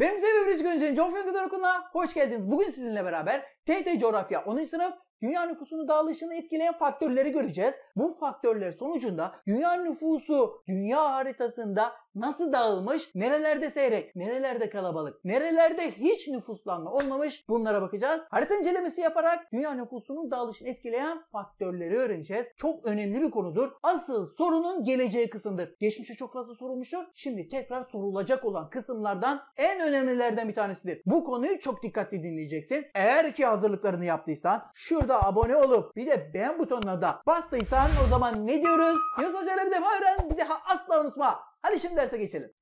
Benim size bir Biricik Öncü'nün Coğrafya Okulu'na hoş geldiniz. Bugün sizinle beraber TYT Coğrafya 10. sınıf dünya nüfusunun dağılışını etkileyen faktörleri göreceğiz. Bu faktörler sonucunda dünya nüfusu dünya haritasında nasıl dağılmış, nerelerde seyrek, nerelerde kalabalık, nerelerde hiç nüfuslanma olmamış bunlara bakacağız. Harita incelemesi yaparak dünya nüfusunun dağılışını etkileyen faktörleri öğreneceğiz. Çok önemli bir konudur. Asıl sorunun geleceği kısımdır. Geçmişe çok fazla sorulmuştur. Şimdi tekrar sorulacak olan kısımlardan en önemlilerden bir tanesidir. Bu konuyu çok dikkatli dinleyeceksin. Eğer ki hazırlıklarını yaptıysan şurada da abone olup bir de beğen butonuna da bastıysan o zaman ne diyoruz? Yunus Hoca'yla bir defa öğren bir daha asla unutma. Hadi şimdi derse geçelim.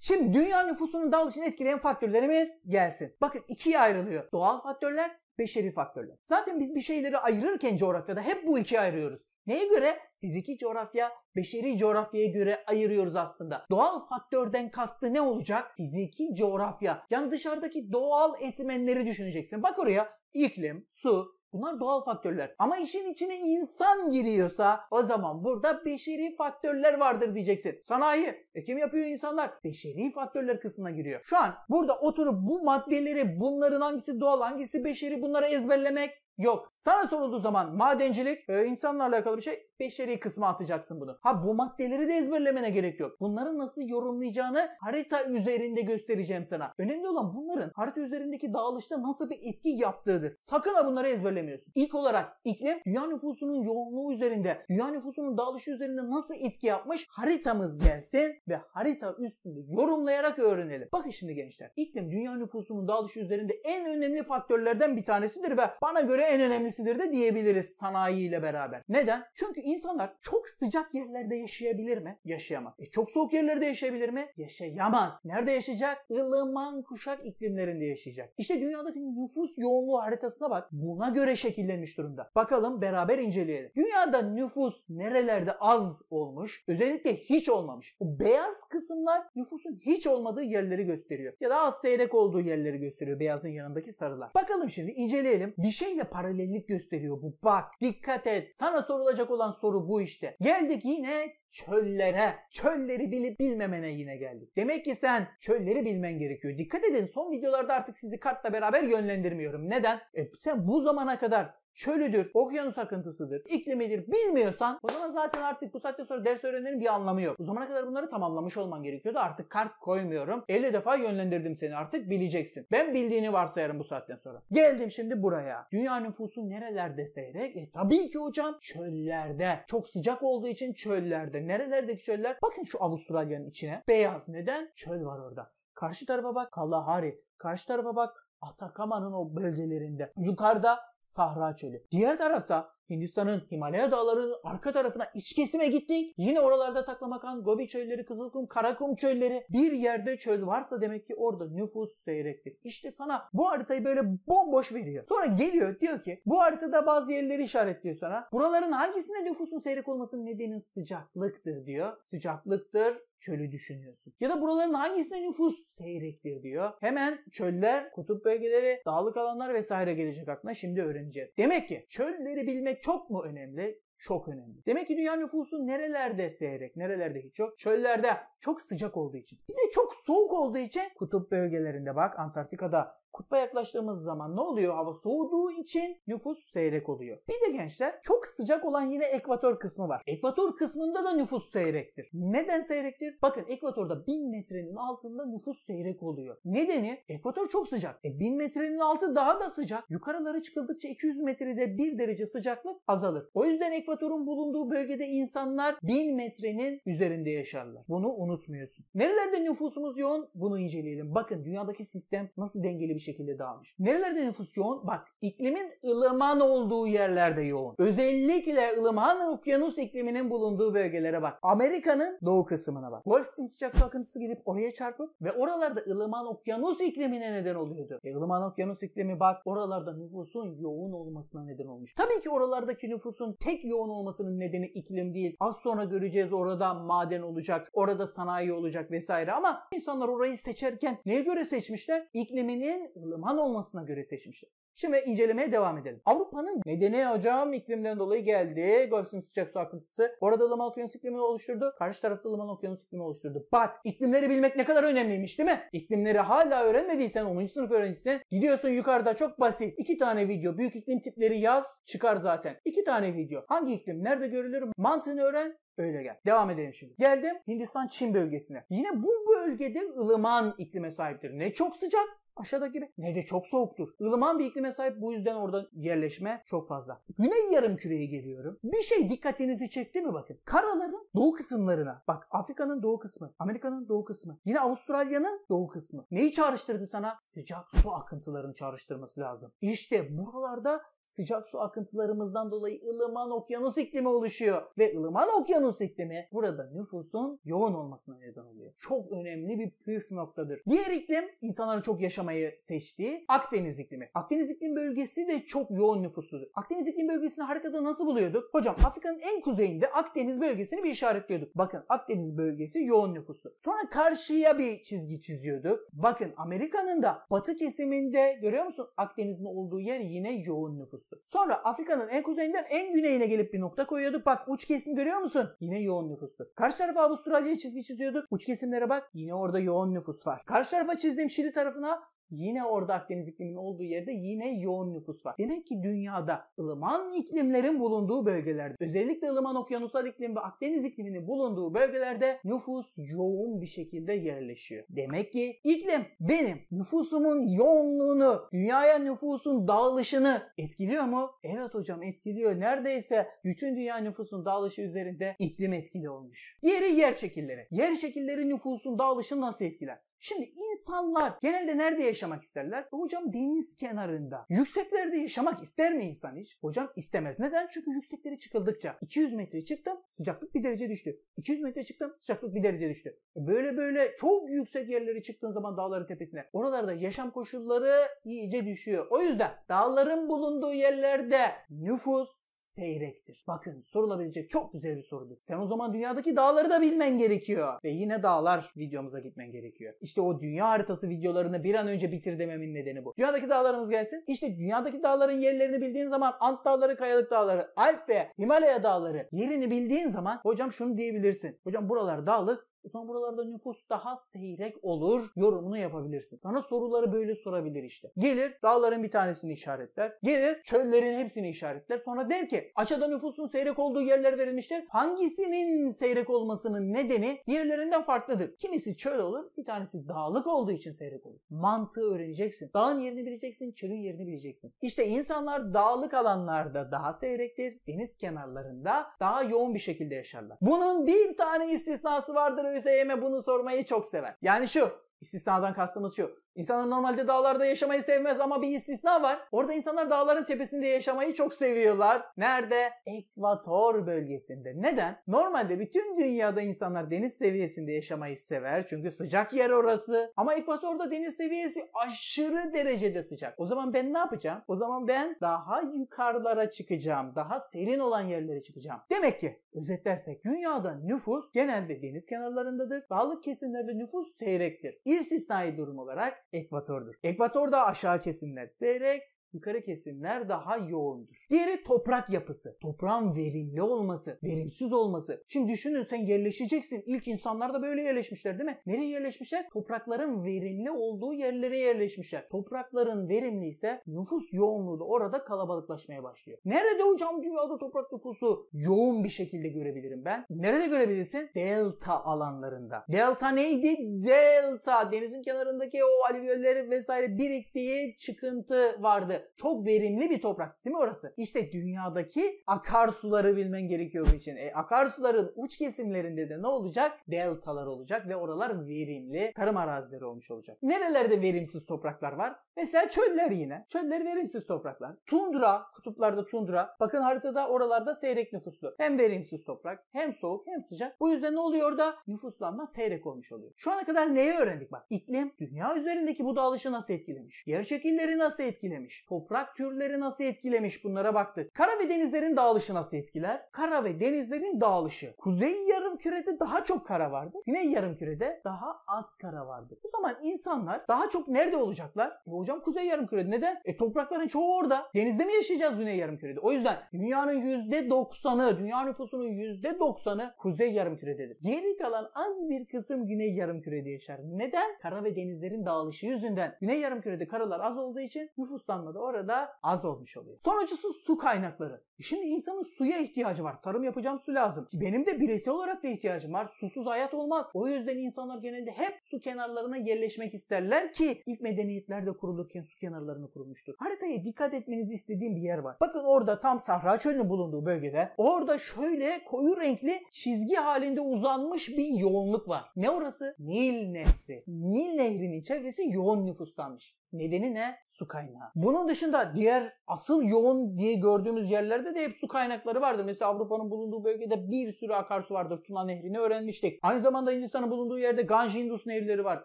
Şimdi dünya nüfusunun dağılışını etkileyen faktörlerimiz gelsin. Bakın ikiye ayrılıyor. Doğal faktörler, beşeri faktörler. Zaten biz bir şeyleri ayırırken coğrafyada hep bu ikiye ayırıyoruz. Neye göre? Fiziki coğrafya, beşeri coğrafyaya göre ayırıyoruz aslında. Doğal faktörden kastı ne olacak? Fiziki coğrafya. Yani dışarıdaki doğal etmenleri düşüneceksin. Bak oraya iklim, su, Bunlar doğal faktörler. Ama işin içine insan giriyorsa o zaman burada beşeri faktörler vardır diyeceksin. Sanayi, e, kim yapıyor insanlar. Beşeri faktörler kısmına giriyor. Şu an burada oturup bu maddeleri bunların hangisi doğal hangisi beşeri bunları ezberlemek Yok. Sana sorulduğu zaman madencilik, e, insanlarla alakalı bir şey beşeri kısmı atacaksın bunu. Ha bu maddeleri de ezberlemene gerek yok. Bunları nasıl yorumlayacağını harita üzerinde göstereceğim sana. Önemli olan bunların harita üzerindeki dağılışta nasıl bir etki yaptığıdır. Sakın ha bunları ezberlemiyorsun. İlk olarak iklim dünya nüfusunun yoğunluğu üzerinde, dünya nüfusunun dağılışı üzerinde nasıl etki yapmış haritamız gelsin ve harita üstünde yorumlayarak öğrenelim. Bakın şimdi gençler iklim dünya nüfusunun dağılışı üzerinde en önemli faktörlerden bir tanesidir ve bana göre göre en önemlisidir de diyebiliriz sanayiyle beraber. Neden? Çünkü insanlar çok sıcak yerlerde yaşayabilir mi? Yaşayamaz. E çok soğuk yerlerde yaşayabilir mi? Yaşayamaz. Nerede yaşayacak? Ilıman kuşak iklimlerinde yaşayacak. İşte dünyadaki nüfus yoğunluğu haritasına bak. Buna göre şekillenmiş durumda. Bakalım beraber inceleyelim. Dünyada nüfus nerelerde az olmuş? Özellikle hiç olmamış. O beyaz kısımlar nüfusun hiç olmadığı yerleri gösteriyor. Ya da az seyrek olduğu yerleri gösteriyor beyazın yanındaki sarılar. Bakalım şimdi inceleyelim. Bir şeyle paralellik gösteriyor bu. Bak dikkat et. Sana sorulacak olan soru bu işte. Geldik yine çöllere. Çölleri bilip bilmemene yine geldik. Demek ki sen çölleri bilmen gerekiyor. Dikkat edin son videolarda artık sizi kartla beraber yönlendirmiyorum. Neden? E sen bu zamana kadar çölüdür, okyanus akıntısıdır, iklimidir bilmiyorsan o zaman zaten artık bu saatte sonra ders öğrenmenin bir anlamı yok. Bu zamana kadar bunları tamamlamış olman gerekiyordu. Artık kart koymuyorum. 50 defa yönlendirdim seni artık bileceksin. Ben bildiğini varsayarım bu saatten sonra. Geldim şimdi buraya. Dünya nüfusu nerelerde seyrek? E tabii ki hocam çöllerde. Çok sıcak olduğu için çöllerde. Nerelerdeki çöller? Bakın şu Avustralya'nın içine. Beyaz. Neden? Çöl var orada. Karşı tarafa bak Kalahari. Karşı tarafa bak Atakama'nın o bölgelerinde. Yukarıda Sahra Çölü. Diğer tarafta Hindistan'ın Himalaya dağlarının arka tarafına iç kesime gittik. Yine oralarda Taklamakan, Gobi çölleri, Kızılkum, Karakum çölleri. Bir yerde çöl varsa demek ki orada nüfus seyrektir. İşte sana bu haritayı böyle bomboş veriyor. Sonra geliyor diyor ki bu haritada bazı yerleri işaretliyor sana. Buraların hangisinde nüfusun seyrek olmasının nedeni sıcaklıktır diyor. Sıcaklıktır çölü düşünüyorsun. Ya da buraların hangisinde nüfus seyrektir diyor. Hemen çöller, kutup bölgeleri, dağlık alanlar vesaire gelecek aklına. Şimdi öğreneceğiz. Demek ki çölleri bilmek çok mu önemli? Çok önemli. Demek ki dünya nüfusu nerelerde seyrek, nerelerde hiç yok? Çöllerde çok sıcak olduğu için. Bir de çok soğuk olduğu için kutup bölgelerinde bak Antarktika'da Kutba yaklaştığımız zaman ne oluyor? Hava soğuduğu için nüfus seyrek oluyor. Bir de gençler çok sıcak olan yine ekvator kısmı var. Ekvator kısmında da nüfus seyrektir. Neden seyrektir? Bakın ekvatorda 1000 metrenin altında nüfus seyrek oluyor. Nedeni ekvator çok sıcak. E 1000 metrenin altı daha da sıcak. Yukarılara çıkıldıkça 200 metrede 1 derece sıcaklık azalır. O yüzden ekvatorun bulunduğu bölgede insanlar 1000 metrenin üzerinde yaşarlar. Bunu unutmuyorsun. Nerelerde nüfusumuz yoğun? Bunu inceleyelim. Bakın dünyadaki sistem nasıl dengeli bir şekilde dağılmış. Nerelerde nüfus yoğun? Bak iklimin ılıman olduğu yerlerde yoğun. Özellikle ılıman okyanus ikliminin bulunduğu bölgelere bak. Amerika'nın doğu kısmına bak. Gulf Stream sıcak su akıntısı gidip oraya çarpıp ve oralarda ılıman okyanus iklimine neden oluyordu. E, ılıman okyanus iklimi bak oralarda nüfusun yoğun olmasına neden olmuş. Tabii ki oralardaki nüfusun tek yoğun olmasının nedeni iklim değil. Az sonra göreceğiz orada maden olacak, orada sanayi olacak vesaire ama insanlar orayı seçerken neye göre seçmişler? İkliminin ılıman olmasına göre seçmişler. Şimdi incelemeye devam edelim. Avrupa'nın medeni hocam iklimden dolayı geldi. Golf'ün sıcak su akıntısı. Orada ılıman okyanus iklimi oluşturdu. Karşı tarafta ılıman okyanus iklimi oluşturdu. Bak iklimleri bilmek ne kadar önemliymiş değil mi? İklimleri hala öğrenmediysen 10. sınıf öğrencisi, Gidiyorsun yukarıda çok basit. iki tane video. Büyük iklim tipleri yaz çıkar zaten. İki tane video. Hangi iklim? Nerede görülür? Mantığını öğren. Öyle gel. Devam edelim şimdi. Geldim Hindistan-Çin bölgesine. Yine bu bölgede ılıman iklime sahiptir. Ne çok sıcak Aşağıdaki gibi ne de çok soğuktur. ılıman bir iklime sahip bu yüzden orada yerleşme çok fazla. Güney yarım küreye geliyorum. Bir şey dikkatinizi çekti mi bakın. Karaların doğu kısımlarına. Bak Afrika'nın doğu kısmı, Amerika'nın doğu kısmı, yine Avustralya'nın doğu kısmı. Neyi çağrıştırdı sana? Sıcak su akıntılarını çağrıştırması lazım. İşte buralarda sıcak su akıntılarımızdan dolayı ılıman okyanus iklimi oluşuyor. Ve ılıman okyanus iklimi burada nüfusun yoğun olmasına neden oluyor. Çok önemli bir püf noktadır. Diğer iklim insanların çok yaşamayı seçtiği Akdeniz iklimi. Akdeniz iklim bölgesi de çok yoğun nüfusludur. Akdeniz iklim bölgesini haritada nasıl buluyorduk? Hocam Afrika'nın en kuzeyinde Akdeniz bölgesini bir işaretliyorduk. Bakın Akdeniz bölgesi yoğun nüfuslu. Sonra karşıya bir çizgi çiziyorduk. Bakın Amerika'nın da batı kesiminde görüyor musun Akdeniz'in olduğu yer yine yoğun nüfus nüfuslu. Sonra Afrika'nın en kuzeyinden en güneyine gelip bir nokta koyuyorduk. Bak uç kesim görüyor musun? Yine yoğun nüfuslu. Karşı tarafa Avustralya'yı çizgi çiziyorduk. Uç kesimlere bak yine orada yoğun nüfus var. Karşı tarafa çizdiğim Şili tarafına Yine orada Akdeniz ikliminin olduğu yerde yine yoğun nüfus var. Demek ki dünyada ılıman iklimlerin bulunduğu bölgelerde özellikle ılıman okyanusal iklim ve Akdeniz ikliminin bulunduğu bölgelerde nüfus yoğun bir şekilde yerleşiyor. Demek ki iklim benim nüfusumun yoğunluğunu, dünyaya nüfusun dağılışını etkiliyor mu? Evet hocam etkiliyor. Neredeyse bütün dünya nüfusun dağılışı üzerinde iklim etkili olmuş. Diğeri yer şekilleri. Yer şekilleri nüfusun dağılışını nasıl etkiler? Şimdi insanlar genelde nerede yaşamak isterler? Hocam deniz kenarında. Yükseklerde yaşamak ister mi insan hiç? Hocam istemez. Neden? Çünkü yükseklere çıkıldıkça 200 metre çıktım sıcaklık bir derece düştü. 200 metre çıktım sıcaklık bir derece düştü. E böyle böyle çok yüksek yerlere çıktığın zaman dağların tepesine oralarda yaşam koşulları iyice düşüyor. O yüzden dağların bulunduğu yerlerde nüfus, seyrektir. Bakın sorulabilecek çok güzel bir sorudur. Sen o zaman dünyadaki dağları da bilmen gerekiyor. Ve yine dağlar videomuza gitmen gerekiyor. İşte o dünya haritası videolarını bir an önce bitir dememin nedeni bu. Dünyadaki dağlarımız gelsin. İşte dünyadaki dağların yerlerini bildiğin zaman Ant dağları, Kayalık dağları, Alp ve Himalaya dağları yerini bildiğin zaman hocam şunu diyebilirsin. Hocam buralar dağlık, o zaman buralarda nüfus daha seyrek olur yorumunu yapabilirsin. Sana soruları böyle sorabilir işte. Gelir dağların bir tanesini işaretler. Gelir çöllerin hepsini işaretler. Sonra der ki aşağıda nüfusun seyrek olduğu yerler verilmiştir. Hangisinin seyrek olmasının nedeni diğerlerinden farklıdır. Kimisi çöl olur bir tanesi dağlık olduğu için seyrek olur. Mantığı öğreneceksin. Dağın yerini bileceksin, çölün yerini bileceksin. İşte insanlar dağlık alanlarda daha seyrektir. Deniz kenarlarında daha yoğun bir şekilde yaşarlar. Bunun bir tane istisnası vardır ÖSYM bunu sormayı çok sever. Yani şu, istisnadan kastımız şu. İnsanlar normalde dağlarda yaşamayı sevmez ama bir istisna var. Orada insanlar dağların tepesinde yaşamayı çok seviyorlar. Nerede? Ekvator bölgesinde. Neden? Normalde bütün dünyada insanlar deniz seviyesinde yaşamayı sever. Çünkü sıcak yer orası. Ama ekvatorda deniz seviyesi aşırı derecede sıcak. O zaman ben ne yapacağım? O zaman ben daha yukarılara çıkacağım. Daha serin olan yerlere çıkacağım. Demek ki özetlersek dünyada nüfus genelde deniz kenarlarındadır. Dağlık kesimlerde nüfus seyrektir. İstisnai durum olarak Ekvator'dur. Ekvatorda aşağı kesimler seyrek, yukarı kesimler daha yoğundur. Diğeri toprak yapısı. Toprağın verimli olması, verimsiz olması. Şimdi düşünün sen yerleşeceksin. İlk insanlar da böyle yerleşmişler değil mi? Nereye yerleşmişler? Toprakların verimli olduğu yerlere yerleşmişler. Toprakların verimli ise nüfus yoğunluğu da orada kalabalıklaşmaya başlıyor. Nerede hocam dünyada toprak nüfusu yoğun bir şekilde görebilirim ben? Nerede görebilirsin? Delta alanlarında. Delta neydi? Delta. Denizin kenarındaki o alüvyolleri vesaire biriktiği çıkıntı vardı. Çok verimli bir toprak değil mi orası? İşte dünyadaki akarsuları bilmen gerekiyor bunun için. E, akarsuların uç kesimlerinde de ne olacak? Deltalar olacak ve oralar verimli tarım arazileri olmuş olacak. Nerelerde verimsiz topraklar var? Mesela çöller yine. Çöller verimsiz topraklar. Tundra, kutuplarda tundra. Bakın haritada oralarda seyrek nüfuslu. Hem verimsiz toprak, hem soğuk, hem sıcak. Bu yüzden ne oluyor da nüfuslanma seyrek olmuş oluyor. Şu ana kadar neyi öğrendik bak? İklim dünya üzerindeki bu dağılışı nasıl etkilemiş? Yer şekilleri nasıl etkilemiş? toprak türleri nasıl etkilemiş bunlara baktık. Kara ve denizlerin dağılışı nasıl etkiler? Kara ve denizlerin dağılışı. Kuzey yarım kürede daha çok kara vardı. Güney yarım kürede daha az kara vardı. O zaman insanlar daha çok nerede olacaklar? E hocam kuzey yarım kürede neden? E toprakların çoğu orada. Denizde mi yaşayacağız güney yarım kürede? O yüzden dünyanın %90'ı, dünya nüfusunun %90'ı kuzey yarım kürededir. Geri kalan az bir kısım güney yarım kürede yaşar. Neden? Kara ve denizlerin dağılışı yüzünden. Güney yarım kürede karalar az olduğu için nüfuslanma da orada az olmuş oluyor. Sonuncusu su kaynakları. E şimdi insanın suya ihtiyacı var. Tarım yapacağım su lazım. E benim de bireysel olarak da ihtiyacım var. Susuz hayat olmaz. O yüzden insanlar genelde hep su kenarlarına yerleşmek isterler ki ilk medeniyetlerde kurulurken su kenarlarını kurulmuştur. Haritaya dikkat etmenizi istediğim bir yer var. Bakın orada tam Sahra Çölü'nün bulunduğu bölgede orada şöyle koyu renkli çizgi halinde uzanmış bir yoğunluk var. Ne orası? Nil Nehri. Nil Nehri'nin çevresi yoğun nüfustanmış. Nedeni ne? Su kaynağı. Bunun dışında diğer asıl yoğun diye gördüğümüz yerlerde de hep su kaynakları vardır. Mesela Avrupa'nın bulunduğu bölgede bir sürü akarsu vardır. Tuna Nehri'ni öğrenmiştik. Aynı zamanda Hindistan'ın bulunduğu yerde Ganj Hindus nehirleri var.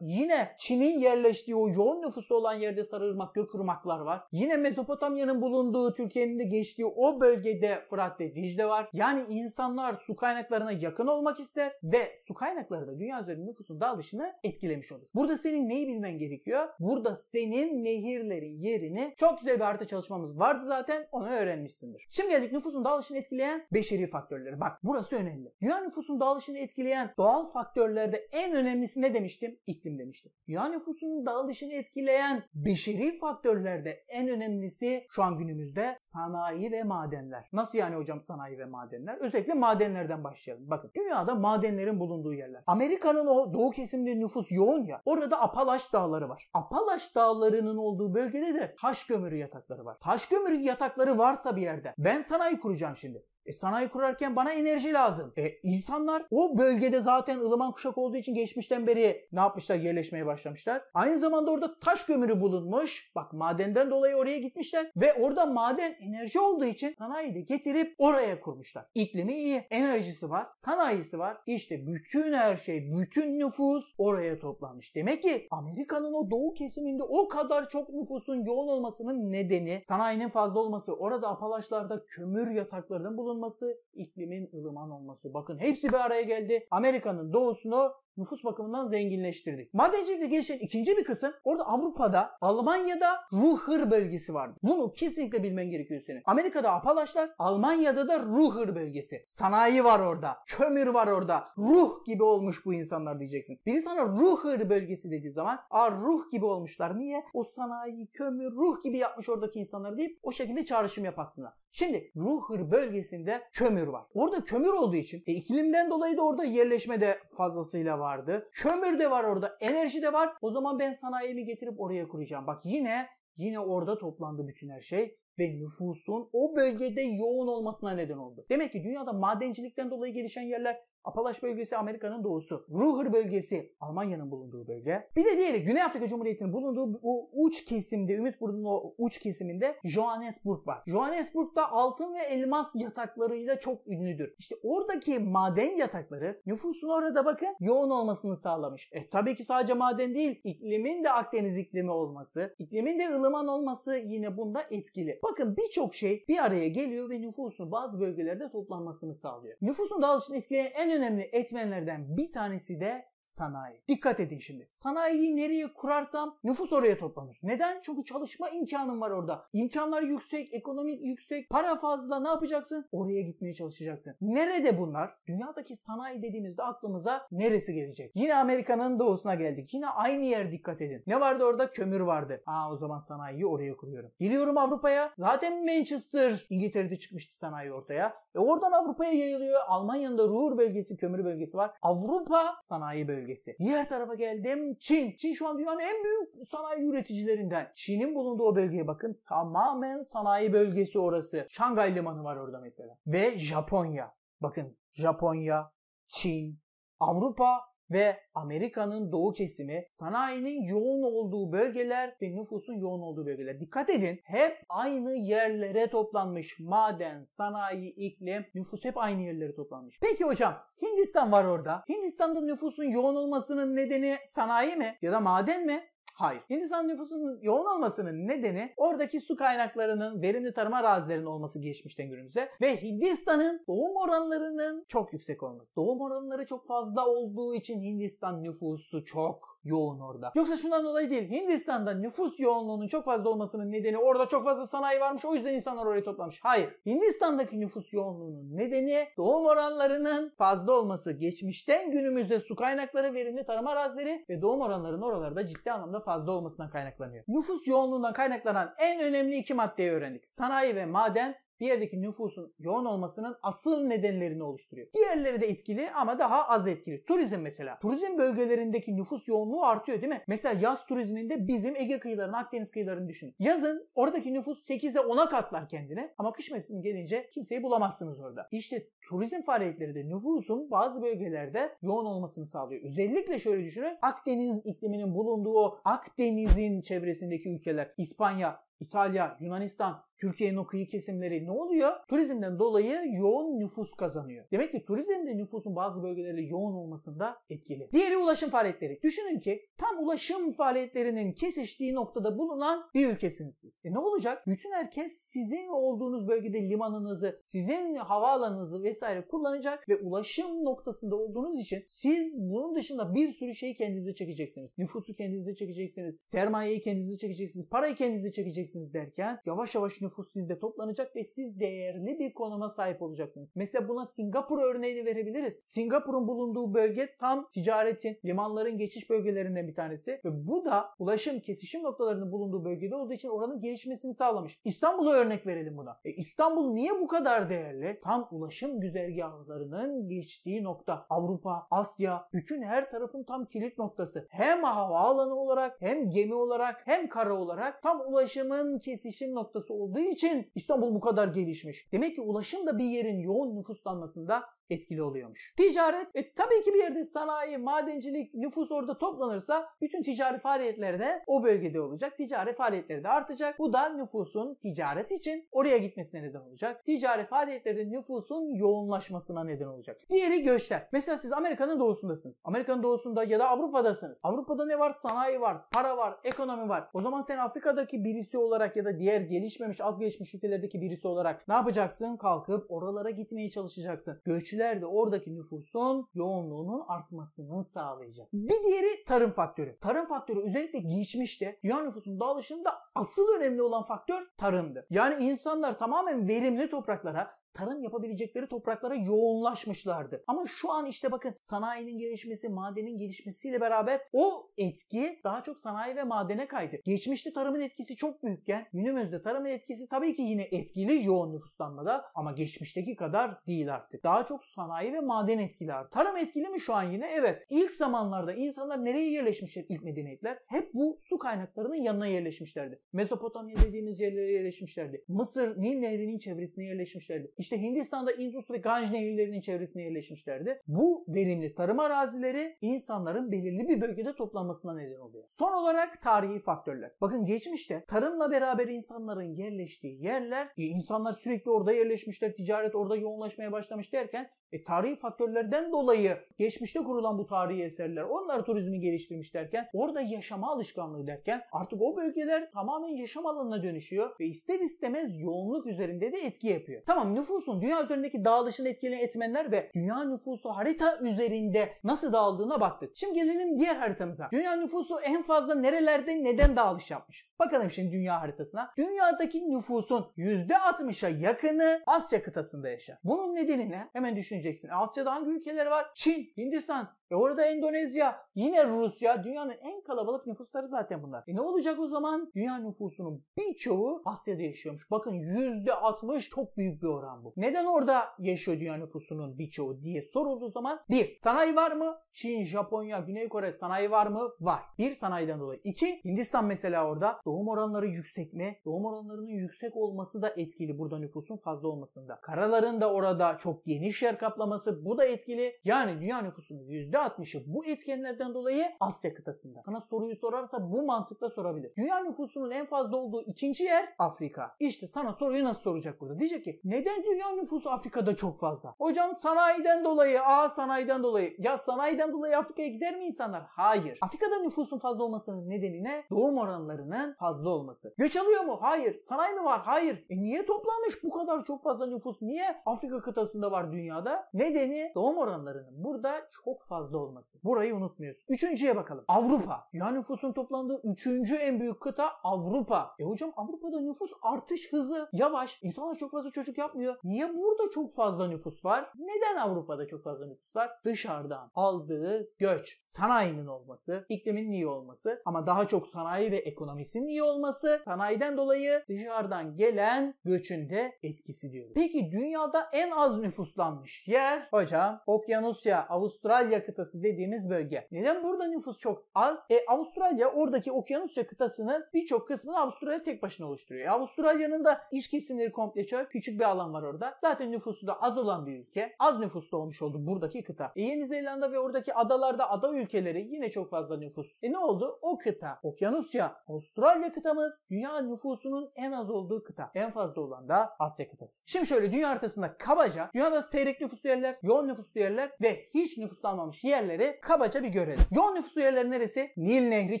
Yine Çin'in yerleştiği o yoğun nüfuslu olan yerde Sarırmak, Gökırmaklar var. Yine Mezopotamya'nın bulunduğu, Türkiye'nin de geçtiği o bölgede Fırat ve Dicle var. Yani insanlar su kaynaklarına yakın olmak ister ve su kaynakları da dünya üzerinde nüfusun dağılışını etkilemiş olur. Burada senin neyi bilmen gerekiyor? Burada senin dediğin nehirlerin yerini çok güzel bir harita çalışmamız vardı zaten onu öğrenmişsindir. Şimdi geldik nüfusun dağılışını etkileyen beşeri faktörleri. Bak burası önemli. Dünya nüfusun dağılışını etkileyen doğal faktörlerde en önemlisi ne demiştim? İklim demiştim. Dünya nüfusunun dağılışını etkileyen beşeri faktörlerde en önemlisi şu an günümüzde sanayi ve madenler. Nasıl yani hocam sanayi ve madenler? Özellikle madenlerden başlayalım. Bakın dünyada madenlerin bulunduğu yerler. Amerika'nın o doğu kesimde nüfus yoğun ya. Orada Apalaş dağları var. Apalaş dağları yataklarının olduğu bölgede de taş kömürü yatakları var. Taş kömürü yatakları varsa bir yerde ben sanayi kuracağım şimdi. E, sanayi kurarken bana enerji lazım. E, insanlar o bölgede zaten ılıman kuşak olduğu için geçmişten beri ne yapmışlar? Yerleşmeye başlamışlar. Aynı zamanda orada taş kömürü bulunmuş. Bak madenden dolayı oraya gitmişler ve orada maden enerji olduğu için sanayi de getirip oraya kurmuşlar. İklimi iyi, enerjisi var, sanayisi var. İşte bütün her şey, bütün nüfus oraya toplanmış. Demek ki Amerika'nın o doğu kesiminde o kadar çok nüfusun yoğun olmasının nedeni sanayinin fazla olması. Orada apalaşlarda kömür yataklarının bulunması olması, iklimin ılıman olması. Bakın hepsi bir araya geldi. Amerika'nın doğusunu nüfus bakımından zenginleştirdik. Madencilikle gelişen ikinci bir kısım orada Avrupa'da, Almanya'da Ruhr bölgesi vardı. Bunu kesinlikle bilmen gerekiyor senin. Amerika'da Apalaşlar, Almanya'da da Ruhr bölgesi. Sanayi var orada, kömür var orada. Ruh gibi olmuş bu insanlar diyeceksin. Biri sana Ruhr bölgesi dediği zaman a ruh gibi olmuşlar. Niye? O sanayi, kömür, ruh gibi yapmış oradaki insanlar deyip o şekilde çağrışım yap aklına. Şimdi Ruhr bölgesinde kömür var. Orada kömür olduğu için e, iklimden dolayı da orada yerleşme de fazlasıyla var vardı. Kömür de var orada. Enerji de var. O zaman ben sanayimi getirip oraya kuracağım. Bak yine yine orada toplandı bütün her şey ve nüfusun o bölgede yoğun olmasına neden oldu. Demek ki dünyada madencilikten dolayı gelişen yerler Apalaş bölgesi Amerika'nın doğusu. Ruhr bölgesi Almanya'nın bulunduğu bölge. Bir de diğeri Güney Afrika Cumhuriyeti'nin bulunduğu bu uç kesimde, burunun o uç kesiminde Johannesburg var. Johannesburg altın ve elmas yataklarıyla çok ünlüdür. İşte oradaki maden yatakları nüfusun orada bakın yoğun olmasını sağlamış. E tabii ki sadece maden değil, iklimin de Akdeniz iklimi olması, iklimin de ılıman olması yine bunda etkili. Bakın birçok şey bir araya geliyor ve nüfusun bazı bölgelerde toplanmasını sağlıyor. Nüfusun dağılışını etkileyen en önemli etmenlerden bir tanesi de sanayi. Dikkat edin şimdi. Sanayiyi nereye kurarsam nüfus oraya toplanır. Neden? Çünkü çalışma imkanım var orada. İmkanlar yüksek, ekonomik yüksek, para fazla ne yapacaksın? Oraya gitmeye çalışacaksın. Nerede bunlar? Dünyadaki sanayi dediğimizde aklımıza neresi gelecek? Yine Amerika'nın doğusuna geldik. Yine aynı yer dikkat edin. Ne vardı orada? Kömür vardı. Aa o zaman sanayiyi oraya kuruyorum. Geliyorum Avrupa'ya. Zaten Manchester İngiltere'de çıkmıştı sanayi ortaya. E oradan Avrupa'ya yayılıyor. Almanya'nın da Ruhr bölgesi, kömür bölgesi var. Avrupa sanayi bölgesi bölgesi. Diğer tarafa geldim Çin. Çin şu an dünyanın en büyük sanayi üreticilerinden. Çin'in bulunduğu o bölgeye bakın tamamen sanayi bölgesi orası. Şangay Limanı var orada mesela. Ve Japonya. Bakın Japonya, Çin, Avrupa ve Amerika'nın doğu kesimi sanayinin yoğun olduğu bölgeler ve nüfusun yoğun olduğu bölgeler. Dikkat edin hep aynı yerlere toplanmış maden, sanayi, iklim, nüfus hep aynı yerlere toplanmış. Peki hocam Hindistan var orada. Hindistan'da nüfusun yoğun olmasının nedeni sanayi mi ya da maden mi? Hayır. Hindistan nüfusunun yoğun olmasının nedeni oradaki su kaynaklarının verimli tarım arazilerinin olması geçmişten günümüze ve Hindistan'ın doğum oranlarının çok yüksek olması. Doğum oranları çok fazla olduğu için Hindistan nüfusu çok yoğun orada. Yoksa şundan dolayı değil. Hindistan'da nüfus yoğunluğunun çok fazla olmasının nedeni orada çok fazla sanayi varmış o yüzden insanlar oraya toplamış. Hayır. Hindistan'daki nüfus yoğunluğunun nedeni doğum oranlarının fazla olması. Geçmişten günümüzde su kaynakları, verimli tarım arazileri ve doğum oranlarının oralarda ciddi anlamda fazla olmasından kaynaklanıyor. Nüfus yoğunluğundan kaynaklanan en önemli iki maddeyi öğrendik. Sanayi ve maden bir yerdeki nüfusun yoğun olmasının asıl nedenlerini oluşturuyor. Diğerleri de etkili ama daha az etkili. Turizm mesela. Turizm bölgelerindeki nüfus yoğunluğu artıyor değil mi? Mesela yaz turizminde bizim Ege kıyılarını, Akdeniz kıyılarını düşünün. Yazın oradaki nüfus 8'e 10'a katlar kendine ama kış mevsimi gelince kimseyi bulamazsınız orada. İşte turizm faaliyetleri de nüfusun bazı bölgelerde yoğun olmasını sağlıyor. Özellikle şöyle düşünün. Akdeniz ikliminin bulunduğu Akdeniz'in çevresindeki ülkeler İspanya, İtalya, Yunanistan, Türkiye'nin o kıyı kesimleri ne oluyor? Turizmden dolayı yoğun nüfus kazanıyor. Demek ki turizm de nüfusun bazı bölgelerde yoğun olmasında etkili. Diğeri ulaşım faaliyetleri. Düşünün ki tam ulaşım faaliyetlerinin kesiştiği noktada bulunan bir ülkesiniz siz. E ne olacak? Bütün herkes sizin olduğunuz bölgede limanınızı, sizin havaalanınızı vesaire kullanacak ve ulaşım noktasında olduğunuz için siz bunun dışında bir sürü şeyi kendinize çekeceksiniz. Nüfusu kendinize çekeceksiniz, sermayeyi kendinize çekeceksiniz, parayı kendinize çekeceksiniz edeceksiniz derken yavaş yavaş nüfus sizde toplanacak ve siz değerli bir konuma sahip olacaksınız. Mesela buna Singapur örneğini verebiliriz. Singapur'un bulunduğu bölge tam ticaretin, limanların geçiş bölgelerinden bir tanesi ve bu da ulaşım kesişim noktalarının bulunduğu bölgede olduğu için oranın gelişmesini sağlamış. İstanbul'a örnek verelim buna. E İstanbul niye bu kadar değerli? Tam ulaşım güzergahlarının geçtiği nokta. Avrupa, Asya, bütün her tarafın tam kilit noktası. Hem havaalanı olarak, hem gemi olarak, hem kara olarak tam ulaşımı ulaşımın kesişim noktası olduğu için İstanbul bu kadar gelişmiş. Demek ki ulaşım da bir yerin yoğun nüfuslanmasında etkili oluyormuş. Ticaret e, tabii ki bir yerde sanayi, madencilik, nüfus orada toplanırsa bütün ticari faaliyetleri de o bölgede olacak. Ticari faaliyetleri de artacak. Bu da nüfusun ticaret için oraya gitmesine neden olacak. Ticari faaliyetlerde nüfusun yoğunlaşmasına neden olacak. Diğeri göçler. Mesela siz Amerika'nın doğusundasınız. Amerika'nın doğusunda ya da Avrupa'dasınız. Avrupa'da ne var? Sanayi var, para var, ekonomi var. O zaman sen Afrika'daki birisi olarak ya da diğer gelişmemiş, az gelişmiş ülkelerdeki birisi olarak ne yapacaksın? Kalkıp oralara gitmeye çalışacaksın. Göç kişiler de oradaki nüfusun yoğunluğunun artmasını sağlayacak. Bir diğeri tarım faktörü. Tarım faktörü özellikle geçmişte dünya nüfusunun dağılışında asıl önemli olan faktör tarımdı. Yani insanlar tamamen verimli topraklara tarım yapabilecekleri topraklara yoğunlaşmışlardı. Ama şu an işte bakın sanayinin gelişmesi, madenin gelişmesiyle beraber o etki daha çok sanayi ve madene kaydı. Geçmişte tarımın etkisi çok büyükken günümüzde tarımın etkisi tabii ki yine etkili yoğun nüfuslanmada ama geçmişteki kadar değil artık. Daha çok sanayi ve maden etkiler. Tarım etkili mi şu an yine? Evet. İlk zamanlarda insanlar nereye yerleşmişler ilk medeniyetler? Hep bu su kaynaklarının yanına yerleşmişlerdi. Mezopotamya dediğimiz yerlere yerleşmişlerdi. Mısır, Nil Nehri'nin çevresine yerleşmişlerdi. İşte işte Hindistan'da Indus ve Ganj nehirlerinin çevresine yerleşmişlerdi. Bu verimli tarım arazileri insanların belirli bir bölgede toplanmasına neden oluyor. Son olarak tarihi faktörler. Bakın geçmişte tarımla beraber insanların yerleştiği yerler, e, insanlar sürekli orada yerleşmişler, ticaret orada yoğunlaşmaya başlamış derken e, tarihi faktörlerden dolayı geçmişte kurulan bu tarihi eserler onlar turizmi geliştirmiş derken orada yaşama alışkanlığı derken artık o bölgeler tamamen yaşam alanına dönüşüyor ve ister istemez yoğunluk üzerinde de etki yapıyor. Tamam nüfusun dünya üzerindeki dağılışını etkileyen etmenler ve dünya nüfusu harita üzerinde nasıl dağıldığına baktık. Şimdi gelelim diğer haritamıza. Dünya nüfusu en fazla nerelerde neden dağılış yapmış? Bakalım şimdi dünya haritasına. Dünyadaki nüfusun %60'a yakını Asya kıtasında yaşar. Bunun nedeni ne? Hemen düşün düşüneceksin. Asya'da hangi ülkeler var? Çin, Hindistan, e orada Endonezya, Yine Rusya dünyanın en kalabalık nüfusları zaten bunlar. E ne olacak o zaman? Dünya nüfusunun birçoğu Asya'da yaşıyormuş. Bakın %60 çok büyük bir oran bu. Neden orada yaşıyor dünya nüfusunun birçoğu diye sorulduğu zaman bir Sanayi var mı? Çin, Japonya, Güney Kore sanayi var mı? Var. Bir sanayiden dolayı. İki Hindistan mesela orada doğum oranları yüksek mi? Doğum oranlarının yüksek olması da etkili burada nüfusun fazla olmasında. Karaların da orada çok geniş yer kaplaması bu da etkili. Yani dünya nüfusunun %60'ı bu etkenlerden sebepten dolayı Asya kıtasında. Sana soruyu sorarsa bu mantıkla sorabilir. Dünya nüfusunun en fazla olduğu ikinci yer Afrika. İşte sana soruyu nasıl soracak burada? Diyecek ki neden dünya nüfusu Afrika'da çok fazla? Hocam sanayiden dolayı, a sanayiden dolayı. Ya sanayiden dolayı Afrika'ya gider mi insanlar? Hayır. Afrika'da nüfusun fazla olmasının nedeni ne? Doğum oranlarının fazla olması. Göç alıyor mu? Hayır. Sanayi mi var? Hayır. E niye toplanmış bu kadar çok fazla nüfus? Niye Afrika kıtasında var dünyada? Nedeni doğum oranlarının burada çok fazla olması. Burayı unutmuyorsun görüyoruz. Üçüncüye bakalım. Avrupa. yani nüfusun toplandığı üçüncü en büyük kıta Avrupa. E hocam Avrupa'da nüfus artış hızı yavaş. İnsanlar çok fazla çocuk yapmıyor. Niye burada çok fazla nüfus var? Neden Avrupa'da çok fazla nüfus var? Dışarıdan aldığı göç. Sanayinin olması, iklimin iyi olması ama daha çok sanayi ve ekonomisinin iyi olması, sanayiden dolayı dışarıdan gelen göçün de etkisi diyor Peki dünyada en az nüfuslanmış yer hocam Okyanusya, Avustralya kıtası dediğimiz bölge. Neden neden? Burada nüfus çok az. E, Avustralya oradaki Okyanusya kıtasının birçok kısmını Avustralya tek başına oluşturuyor. E, Avustralya'nın da iç kesimleri komple çöl. Küçük bir alan var orada. Zaten nüfusu da az olan bir ülke. Az nüfuslu olmuş oldu buradaki kıta. E, Yeni Zelanda ve oradaki adalarda ada ülkeleri yine çok fazla nüfus. E ne oldu? O kıta, Okyanusya, Avustralya kıtamız dünya nüfusunun en az olduğu kıta. En fazla olan da Asya kıtası. Şimdi şöyle dünya haritasında kabaca dünyada seyrek nüfuslu yerler, yoğun nüfuslu yerler ve hiç nüfus almamış yerleri kabaca bir görelim verin. Yoğun nüfus yerleri neresi? Nil Nehri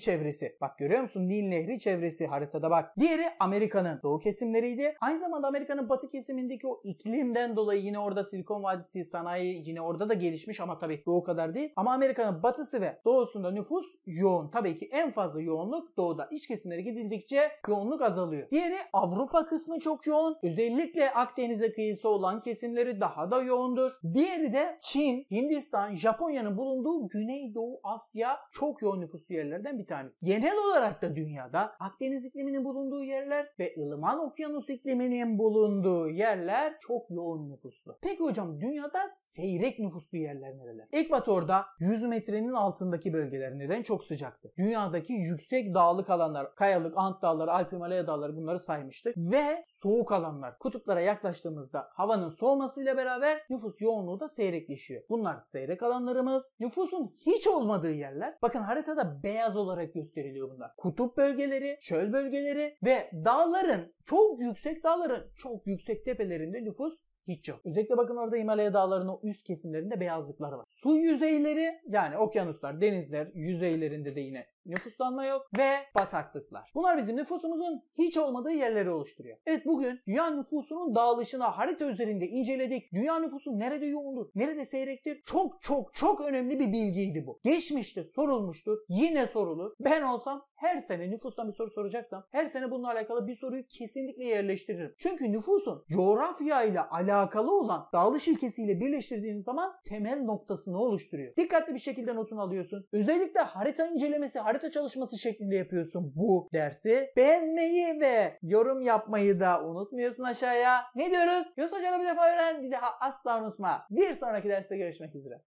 çevresi. Bak görüyor musun? Nil Nehri çevresi haritada bak. Diğeri Amerika'nın doğu kesimleriydi. Aynı zamanda Amerika'nın batı kesimindeki o iklimden dolayı yine orada Silikon Vadisi sanayi yine orada da gelişmiş ama tabii doğu kadar değil. Ama Amerika'nın batısı ve doğusunda nüfus yoğun. Tabii ki en fazla yoğunluk doğuda. İç kesimlere gidildikçe yoğunluk azalıyor. Diğeri Avrupa kısmı çok yoğun. Özellikle Akdeniz'e kıyısı olan kesimleri daha da yoğundur. Diğeri de Çin, Hindistan, Japonya'nın bulunduğu Güneydoğu Asya çok yoğun nüfuslu yerlerden bir tanesi. Genel olarak da dünyada Akdeniz ikliminin bulunduğu yerler ve ılıman okyanus ikliminin bulunduğu yerler çok yoğun nüfuslu. Peki hocam dünyada seyrek nüfuslu yerler nereler? Ekvatorda 100 metrenin altındaki bölgeler neden çok sıcaktı? Dünyadaki yüksek dağlık alanlar, kayalık, Ant dağları, Alp Himalaya dağları bunları saymıştık. Ve soğuk alanlar. Kutuplara yaklaştığımızda havanın soğumasıyla beraber nüfus yoğunluğu da seyrekleşiyor. Bunlar seyrek alanlarımız. Nüfusun hiç olduğu olmadığı yerler. Bakın haritada beyaz olarak gösteriliyor bunlar. Kutup bölgeleri, çöl bölgeleri ve dağların çok yüksek dağların çok yüksek tepelerinde nüfus hiç yok. Özellikle bakın orada Himalaya dağlarının o üst kesimlerinde beyazlıklar var. Su yüzeyleri yani okyanuslar, denizler yüzeylerinde de yine nüfuslanma yok ve bataklıklar. Bunlar bizim nüfusumuzun hiç olmadığı yerleri oluşturuyor. Evet bugün dünya nüfusunun dağılışına harita üzerinde inceledik. Dünya nüfusu nerede yoğundur, nerede seyrektir? Çok çok çok önemli bir bilgiydi bu. Geçmişte sorulmuştur, yine sorulur. Ben olsam her sene nüfustan bir soru soracaksam her sene bununla alakalı bir soruyu kesinlikle yerleştiririm. Çünkü nüfusun coğrafya ile alakalı olan dağılış ilkesiyle birleştirdiğin zaman temel noktasını oluşturuyor. Dikkatli bir şekilde notunu alıyorsun. Özellikle harita incelemesi, harita harita çalışması şeklinde yapıyorsun bu dersi. Beğenmeyi ve yorum yapmayı da unutmuyorsun aşağıya. Ne diyoruz? Yunus Hoca'yla bir defa öğren. Bir daha asla unutma. Bir sonraki derste görüşmek üzere.